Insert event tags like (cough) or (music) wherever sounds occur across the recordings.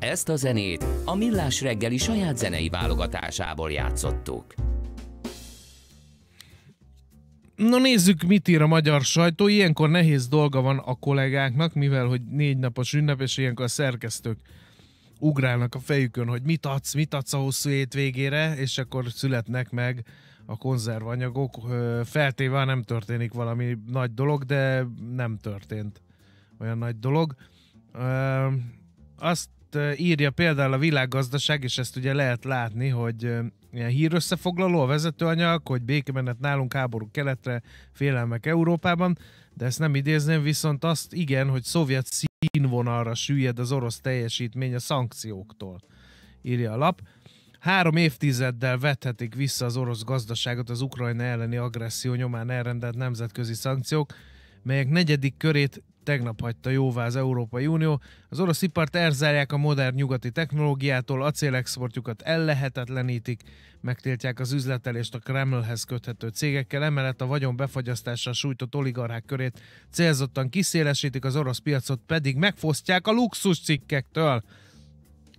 Ezt a zenét a Millás reggeli saját zenei válogatásából játszottuk. Na nézzük, mit ír a magyar sajtó. Ilyenkor nehéz dolga van a kollégáknak, mivel hogy négy napos ünnep, és ilyenkor a szerkesztők ugrálnak a fejükön, hogy mit adsz, mit adsz a hosszú végére, és akkor születnek meg a konzervanyagok. Feltéve nem történik valami nagy dolog, de nem történt olyan nagy dolog. Azt azt írja például a világgazdaság, és ezt ugye lehet látni, hogy ilyen összefoglaló a vezetőanyag, hogy békemenet nálunk háború keletre, félelmek Európában, de ezt nem idézném, viszont azt igen, hogy szovjet színvonalra süllyed az orosz teljesítmény a szankcióktól, írja a lap. Három évtizeddel vethetik vissza az orosz gazdaságot az Ukrajna elleni agresszió nyomán elrendelt nemzetközi szankciók, melyek negyedik körét tegnap hagyta jóvá az Európai Unió. Az orosz ipart elzárják a modern nyugati technológiától, acélexportjukat ellehetetlenítik, megtiltják az üzletelést a Kremlhez köthető cégekkel, emellett a vagyon befagyasztással sújtott oligarchák körét célzottan kiszélesítik, az orosz piacot pedig megfosztják a luxus cikkektől.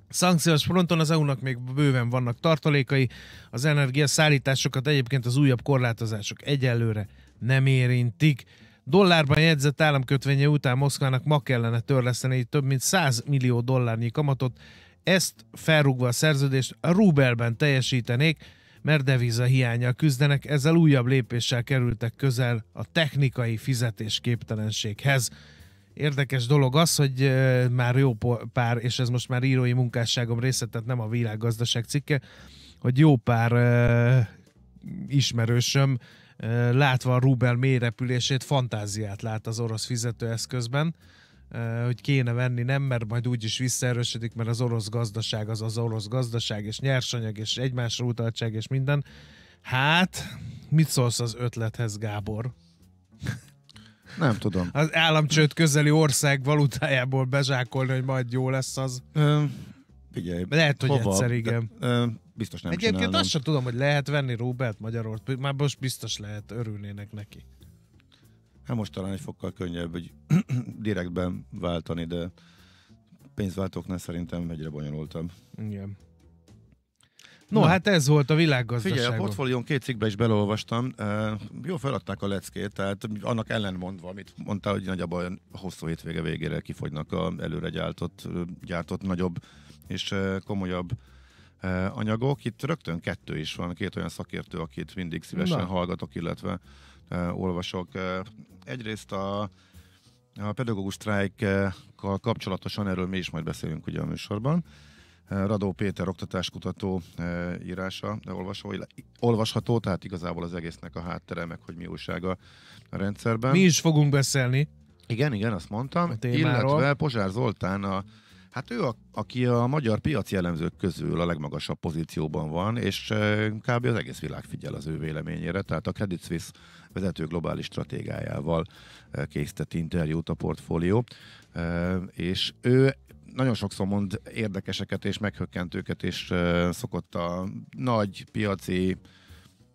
Szankciós fronton az EU-nak még bőven vannak tartalékai, az energiaszállításokat egyébként az újabb korlátozások egyelőre nem érintik. Dollárban jegyzett államkötvénye után Moszkvának ma kellene törleszteni több mint 100 millió dollárnyi kamatot, ezt felrúgva a szerződést a rubelben teljesítenék, mert deviza hiánya küzdenek, ezzel újabb lépéssel kerültek közel a technikai fizetésképtelenséghez. Érdekes dolog az, hogy már jó pár, és ez most már írói munkásságom része, tehát nem a világgazdaság cikke, hogy jó pár ismerősöm látva a Rubel mély repülését, fantáziát lát az orosz fizetőeszközben, hogy kéne venni, nem, mert majd úgyis visszaerősödik, mert az orosz gazdaság az az orosz gazdaság, és nyersanyag, és egymásra utaltság, és minden. Hát, mit szólsz az ötlethez, Gábor? Nem tudom. Az államcsőd közeli ország valutájából bezsákolni, hogy majd jó lesz az. Ö, figyelj. Lehet, hogy hova, egyszer igen. De, ö, biztos nem Egyébként csinálnám. azt sem tudom, hogy lehet venni Robert Magyarort, már most biztos lehet, örülnének neki. Hát most talán egy fokkal könnyebb, hogy (clears throat) direktben váltani, de pénzváltóknál szerintem egyre bonyolultabb. Igen. No, Na, hát ez volt a világgazdaság. Figyelj, a portfólión két cikkbe is belolvastam. Jó jól feladták a leckét, tehát annak ellen mondva, amit mondta hogy nagyjából a hosszú hétvége végére kifogynak a előre gyártott, gyártott nagyobb és komolyabb anyagok. Itt rögtön kettő is van, két olyan szakértő, akit mindig szívesen Na. hallgatok, illetve olvasok. Egyrészt a, a pedagógus sztrájkkal kapcsolatosan, erről mi is majd beszélünk ugye a műsorban, Radó Péter oktatáskutató írása, de olvasó, olvasható, tehát igazából az egésznek a háttere, meg hogy mi újság a rendszerben. Mi is fogunk beszélni. Igen, igen, azt mondtam. Illetve Pozsár Zoltán a Hát ő, a, aki a magyar piaci jellemzők közül a legmagasabb pozícióban van, és kb. az egész világ figyel az ő véleményére, tehát a Credit Suisse vezető globális stratégiájával készített interjút a portfólió, és ő nagyon sokszor mond érdekeseket és meghökkentőket, és szokott a nagy piaci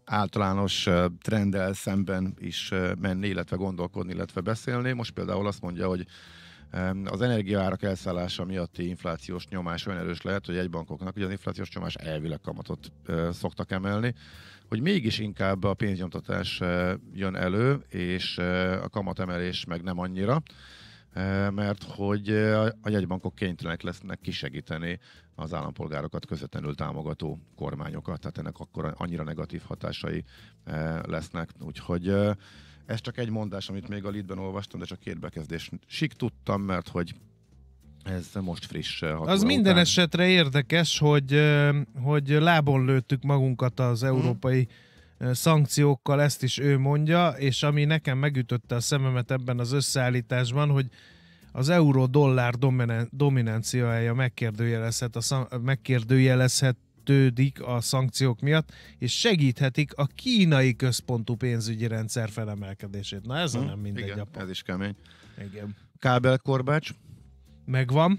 általános trenddel szemben is menni, illetve gondolkodni, illetve beszélni. Most például azt mondja, hogy az energiaárak elszállása miatti inflációs nyomás olyan erős lehet, hogy egy bankoknak ugye az inflációs nyomás elvileg kamatot szoktak emelni, hogy mégis inkább a pénznyomtatás jön elő, és a kamatemelés meg nem annyira mert hogy a jegybankok kénytelenek lesznek kisegíteni az állampolgárokat közvetlenül támogató kormányokat, tehát ennek akkor annyira negatív hatásai lesznek. Úgyhogy ez csak egy mondás, amit még a lidben olvastam, de csak két bekezdés. Sik tudtam, mert hogy ez most friss. Eh, az minden után. esetre érdekes, hogy, eh, hogy lábon lőttük magunkat az mhm. európai hmm. szankciókkal, ezt is ő mondja, és ami nekem megütötte a szememet ebben az összeállításban, hogy az euró-dollár dominanciája megkérdőjelezhet a, szank- megkérdőjelezhet sértődik a szankciók miatt, és segíthetik a kínai központú pénzügyi rendszer felemelkedését. Na ez hmm, nem mindegy. Igen, apa. ez is kemény. Igen. Kábelkorbács. Megvan.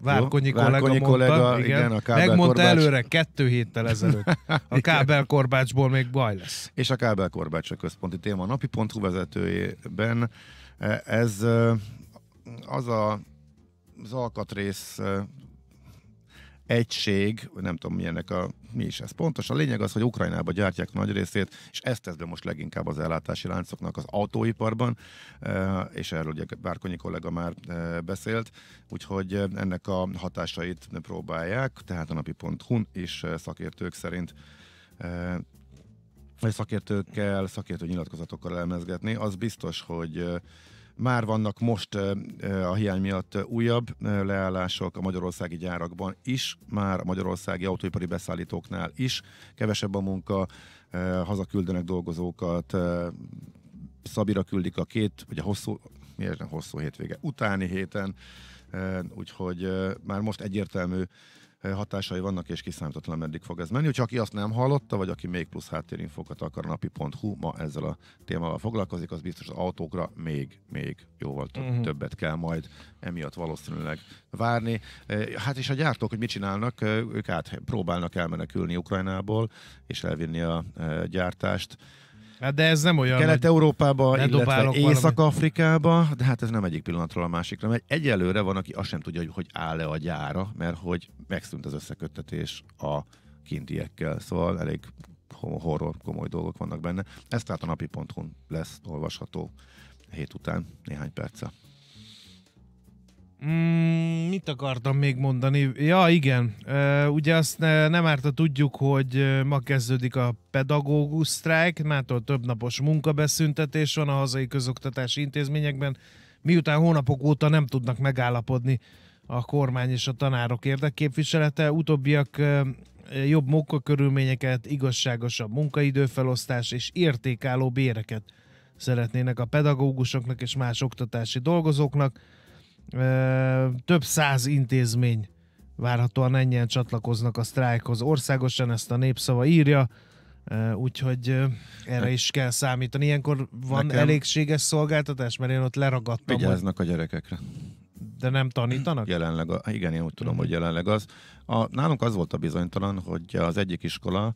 Várkonyi, Jó, kollega, Várkonyi kollega mondta, kollega, igen, igen a kábel megmondta korbács. előre kettő héttel ezelőtt. A (laughs) kábelkorbácsból még baj lesz. És a kábelkorbács a központi téma a napi.hu vezetőjében. Eh, ez eh, az a, az alkatrész eh, egység, nem tudom milyennek a, mi is ez pontos. A lényeg az, hogy Ukrajnába gyártják nagy részét, és ezt tesz be most leginkább az ellátási láncoknak az autóiparban, e, és erről ugye Bárkonyi kollega már e, beszélt, úgyhogy ennek a hatásait próbálják, tehát a napi.hu-n és e, szakértők szerint szakértőkkel, szakértő nyilatkozatokkal elmezgetni. Az biztos, hogy már vannak most a hiány miatt újabb leállások a magyarországi gyárakban is, már a magyarországi autóipari beszállítóknál is. Kevesebb a munka, hazaküldenek dolgozókat, Szabira küldik a két, vagy a hosszú, miért nem hosszú hétvége, utáni héten, úgyhogy már most egyértelmű hatásai vannak, és kiszámítatlan meddig fog ez menni. Úgyhogy aki azt nem hallotta, vagy aki még plusz háttérinfokat akar, napi.hu ma ezzel a témával foglalkozik, az biztos az autókra még, még jóval több, uh-huh. többet kell majd emiatt valószínűleg várni. E, hát és a gyártók, hogy mit csinálnak, e, ők át próbálnak elmenekülni Ukrajnából, és elvinni a e, gyártást Hát de ez nem olyan. Kelet-Európába, illetve Észak-Afrikába, de hát ez nem egyik pillanatról a másikra. Mert egyelőre van, aki azt sem tudja, hogy, hogy áll-e a gyára, mert hogy megszűnt az összeköttetés a kintiekkel, szóval elég horror, komoly dolgok vannak benne. Ez tehát a napi.hu lesz olvasható hét után néhány perccel. Mm, mit akartam még mondani? Ja, igen. Ugye azt nem árt, tudjuk, hogy ma kezdődik a pedagógus sztrájk, mától több napos munkabeszüntetés van a hazai közoktatási intézményekben, miután hónapok óta nem tudnak megállapodni a kormány és a tanárok érdekképviselete. Utóbbiak jobb munkakörülményeket, igazságosabb munkaidőfelosztás és értékálló béreket szeretnének a pedagógusoknak és más oktatási dolgozóknak több száz intézmény várhatóan ennyien csatlakoznak a sztrájkhoz országosan, ezt a népszava írja, úgyhogy erre is kell számítani. Ilyenkor van Nekem... elégséges szolgáltatás, mert én ott leragadtam. Vigyáznak hogy... a gyerekekre. De nem tanítanak? Jelenleg, a... igen, én úgy tudom, hogy mhm. jelenleg az. A, nálunk az volt a bizonytalan, hogy az egyik iskola,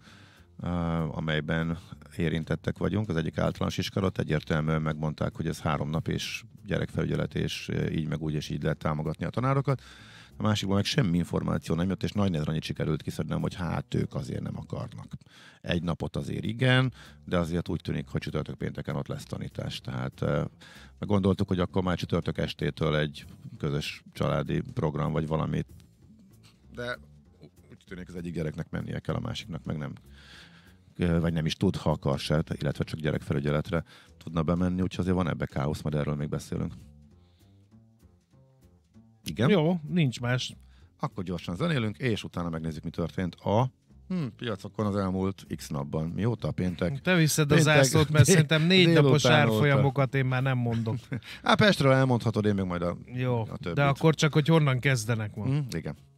amelyben érintettek vagyunk, az egyik általános iskola, egyértelműen megmondták, hogy ez három nap és gyerekfelügyelet, és így meg úgy, és így lehet támogatni a tanárokat. A másikban meg semmi információ nem jött, és nagy nehezen annyit sikerült kiszednem, hogy hát ők azért nem akarnak. Egy napot azért igen, de azért úgy tűnik, hogy csütörtök pénteken ott lesz tanítás. Tehát meg gondoltuk, hogy akkor már csütörtök estétől egy közös családi program, vagy valamit. De úgy tűnik, az egyik gyereknek mennie kell, a másiknak meg nem vagy nem is tud, ha akar se, illetve csak gyerekfelügyeletre tudna bemenni, úgyhogy azért van ebbe káosz, majd erről még beszélünk. Igen? Jó, nincs más. Akkor gyorsan zenélünk, és utána megnézzük, mi történt a hm, piacokon az elmúlt x napban. Mióta péntek? Te viszed az a mert szerintem négy napos árfolyamokat én már nem mondok. (laughs) Á, Pestről elmondhatod, én még majd a, Jó, a többit. de akkor csak, hogy honnan kezdenek ma. Hm, igen.